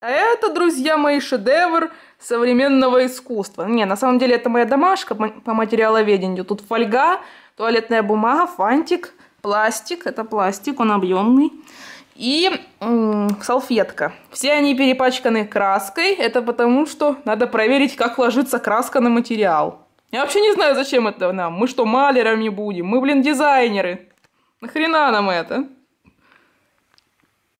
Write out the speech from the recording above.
А это, друзья мои, шедевр современного искусства. Не, на самом деле это моя домашка по материаловедению. Тут фольга, туалетная бумага, фантик, пластик. Это пластик, он объемный. И салфетка. Все они перепачканы краской. Это потому, что надо проверить, как ложится краска на материал. Я вообще не знаю, зачем это нам. Мы что, малерами будем? Мы, блин, дизайнеры. Нахрена нам это?